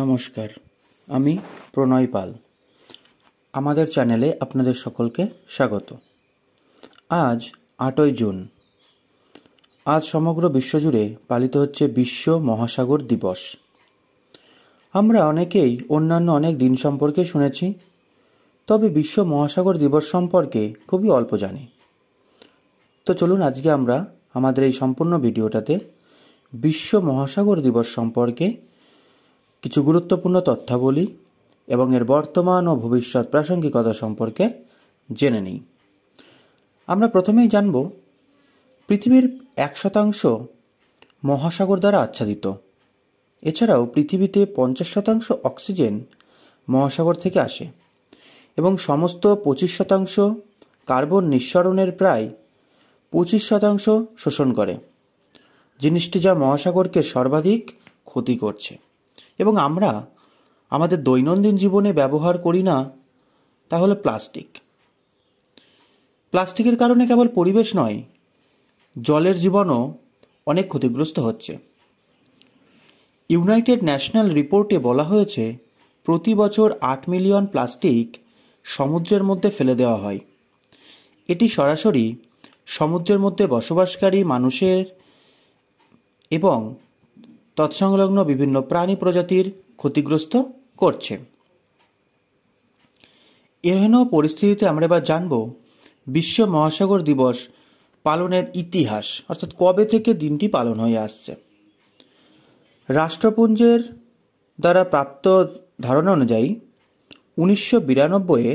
নমস্কার আমি প্রণয় পাল আমাদের চ্যানেলে আপনাদের সকলকে স্বাগত আজ আটই জুন আজ সমগ্র বিশ্বজুড়ে পালিত হচ্ছে বিশ্ব মহাসাগর দিবস আমরা অনেকেই অন্যান্য অনেক দিন সম্পর্কে শুনেছি তবে বিশ্ব মহাসাগর দিবস সম্পর্কে খুবই অল্প জানি তো চলুন আজকে আমরা আমাদের এই সম্পূর্ণ ভিডিওটাতে বিশ্ব মহাসাগর দিবস সম্পর্কে কিছু গুরুত্বপূর্ণ তথ্যাবলী এবং এর বর্তমান ও ভবিষ্যৎ প্রাসঙ্গিকতা সম্পর্কে জেনে নিই আমরা প্রথমেই জানব পৃথিবীর এক শতাংশ মহাসাগর দ্বারা আচ্ছাদিত এছাড়াও পৃথিবীতে পঞ্চাশ শতাংশ অক্সিজেন মহাসাগর থেকে আসে এবং সমস্ত পঁচিশ শতাংশ কার্বন নিঃসরণের প্রায় পঁচিশ শতাংশ শোষণ করে জিনিসটি যা মহাসাগরকে সর্বাধিক ক্ষতি করছে এবং আমরা আমাদের দৈনন্দিন জীবনে ব্যবহার করি না তা হলো প্লাস্টিক প্লাস্টিকের কারণে কেবল পরিবেশ নয় জলের জীবনও অনেক ক্ষতিগ্রস্ত হচ্ছে ইউনাইটেড ন্যাশনাল রিপোর্টে বলা হয়েছে প্রতি বছর আট মিলিয়ন প্লাস্টিক সমুদ্রের মধ্যে ফেলে দেওয়া হয় এটি সরাসরি সমুদ্রের মধ্যে বসবাসকারী মানুষের এবং তৎসংলগ্ন বিভিন্ন প্রাণী প্রজাতির ক্ষতিগ্রস্ত করছে এহেন পরিস্থিতিতে আমরা এবার জানব বিশ্ব মহাসাগর দিবস পালনের ইতিহাস অর্থাৎ কবে থেকে দিনটি পালন হয়ে আসছে রাষ্ট্রপুঞ্জের দ্বারা প্রাপ্ত ধারণা অনুযায়ী উনিশশো বিরানব্বইয়ে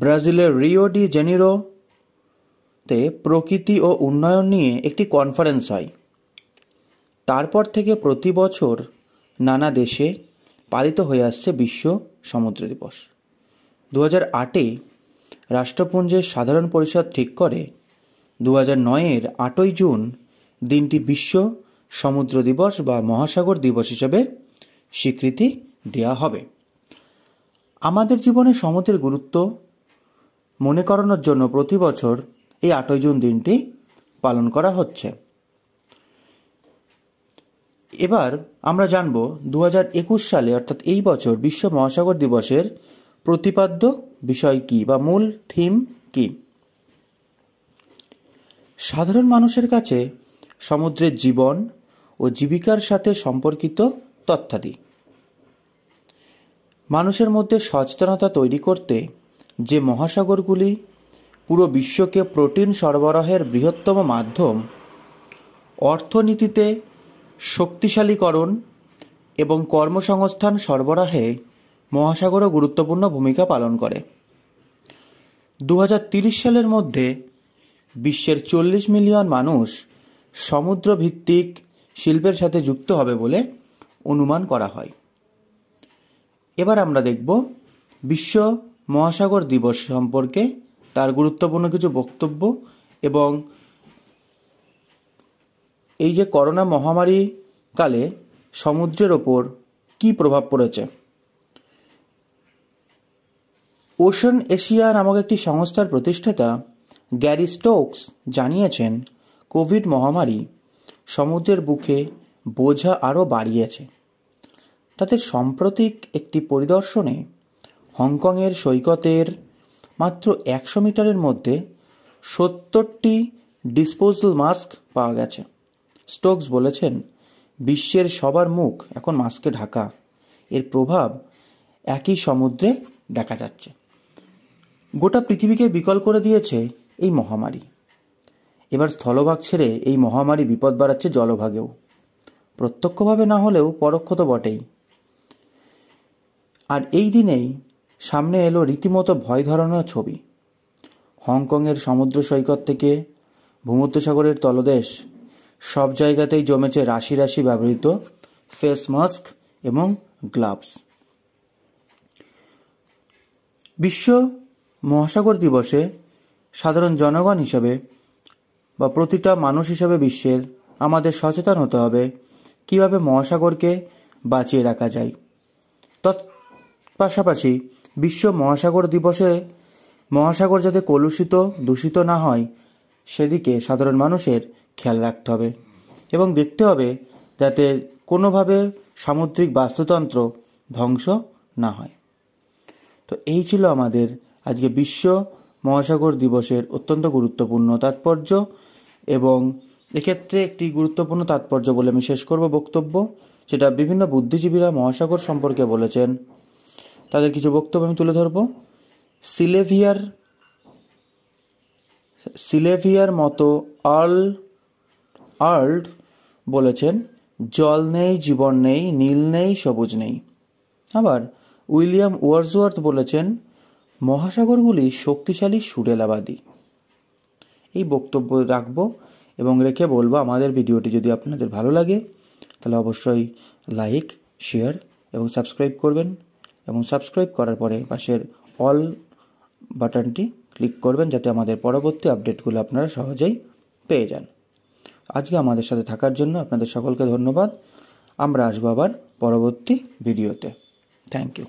ব্রাজিলের রিও ডি জেনিরোতে প্রকৃতি ও উন্নয়ন নিয়ে একটি কনফারেন্স হয় তারপর থেকে প্রতি বছর নানা দেশে পালিত হয়ে আসছে বিশ্ব সমুদ্র দিবস দু হাজার আটে রাষ্ট্রপুঞ্জের সাধারণ পরিষদ ঠিক করে দু হাজার নয়ের আটই জুন দিনটি বিশ্ব সমুদ্র দিবস বা মহাসাগর দিবস হিসেবে স্বীকৃতি দেওয়া হবে আমাদের জীবনে সমুদ্রের গুরুত্ব মনে করানোর জন্য প্রতি বছর এই আটই জুন দিনটি পালন করা হচ্ছে এবার আমরা জানব দু সালে অর্থাৎ এই বছর বিশ্ব মহাসাগর দিবসের প্রতিপাদ্য বিষয় কি বা মূল থিম কি সাধারণ মানুষের কাছে সমুদ্রের জীবন ও জীবিকার সাথে সম্পর্কিত তথ্যাদি মানুষের মধ্যে সচেতনতা তৈরি করতে যে মহাসাগরগুলি পুরো বিশ্বকে প্রোটিন সরবরাহের বৃহত্তম মাধ্যম অর্থনীতিতে শক্তিশালীকরণ এবং কর্মসংস্থান সরবরাহে মহাসাগরও গুরুত্বপূর্ণ ভূমিকা পালন করে দু সালের মধ্যে বিশ্বের চল্লিশ মিলিয়ন মানুষ সমুদ্রভিত্তিক শিল্পের সাথে যুক্ত হবে বলে অনুমান করা হয় এবার আমরা দেখব বিশ্ব মহাসাগর দিবস সম্পর্কে তার গুরুত্বপূর্ণ কিছু বক্তব্য এবং এই যে করোনা মহামারী কালে সমুদ্রের ওপর কি প্রভাব পড়েছে ওশন এশিয়া নামক একটি সংস্থার প্রতিষ্ঠাতা গ্যারি স্টোকস জানিয়েছেন কোভিড মহামারী সমুদ্রের বুকে বোঝা আরও বাড়িয়েছে তাতে সাম্প্রতিক একটি পরিদর্শনে হংকংয়ের সৈকতের মাত্র একশো মিটারের মধ্যে সত্তরটি ডিসপোজাল মাস্ক পাওয়া গেছে স্টোকস বলেছেন বিশ্বের সবার মুখ এখন মাস্কে ঢাকা এর প্রভাব একই সমুদ্রে দেখা যাচ্ছে গোটা পৃথিবীকে বিকল করে দিয়েছে এই মহামারী এবার স্থলভাগ ছেড়ে এই মহামারী বিপদ বাড়াচ্ছে জলভাগেও প্রত্যক্ষভাবে না হলেও পরোক্ষ তো বটেই আর এই দিনেই সামনে এলো রীতিমতো ভয় ধরানো ছবি হংকংয়ের সমুদ্র সৈকত থেকে ভূমধ্যসাগরের তলদেশ সব জায়গাতেই জমেছে রাশি রাশি ব্যবহৃত ফেস মাস্ক এবং গ্লাভস বিশ্ব মহাসাগর দিবসে সাধারণ জনগণ হিসাবে বা প্রতিটা মানুষ হিসাবে বিশ্বের আমাদের সচেতন হতে হবে কিভাবে মহাসাগরকে বাঁচিয়ে রাখা যায় তৎ পাশাপাশি বিশ্ব মহাসাগর দিবসে মহাসাগর যাতে কলুষিত দূষিত না হয় সেদিকে সাধারণ মানুষের খেয়াল রাখতে হবে এবং দেখতে হবে যাতে কোনোভাবে সামুদ্রিক বাস্তুতন্ত্র ধ্বংস না হয় তো এই ছিল আমাদের আজকে বিশ্ব মহাসাগর দিবসের অত্যন্ত গুরুত্বপূর্ণ তাৎপর্য এবং এক্ষেত্রে একটি গুরুত্বপূর্ণ তাৎপর্য বলে আমি শেষ করব বক্তব্য সেটা বিভিন্ন বুদ্ধিজীবীরা মহাসাগর সম্পর্কে বলেছেন তাদের কিছু বক্তব্য আমি তুলে ধরব সিলেভিয়ার সিলেভিয়ার মতো আর্ল আর্ল্ড বলেছেন জল নেই জীবন নেই নীল নেই সবুজ নেই আবার উইলিয়াম ওয়ার্সওয়ার্থ বলেছেন মহাসাগরগুলি শক্তিশালী সুরেলাবাদী এই বক্তব্য রাখব এবং রেখে বলবো আমাদের ভিডিওটি যদি আপনাদের ভালো লাগে তাহলে অবশ্যই লাইক শেয়ার এবং সাবস্ক্রাইব করবেন এবং সাবস্ক্রাইব করার পরে পাশের অল বাটনটি ক্লিক করবেন যাতে আমাদের পরবর্তী আপডেটগুলো আপনারা সহজেই পেয়ে যান আজকে আমাদের সাথে থাকার জন্য আপনাদের সকলকে ধন্যবাদ আমরা আসবো আবার পরবর্তী ভিডিওতে থ্যাংক ইউ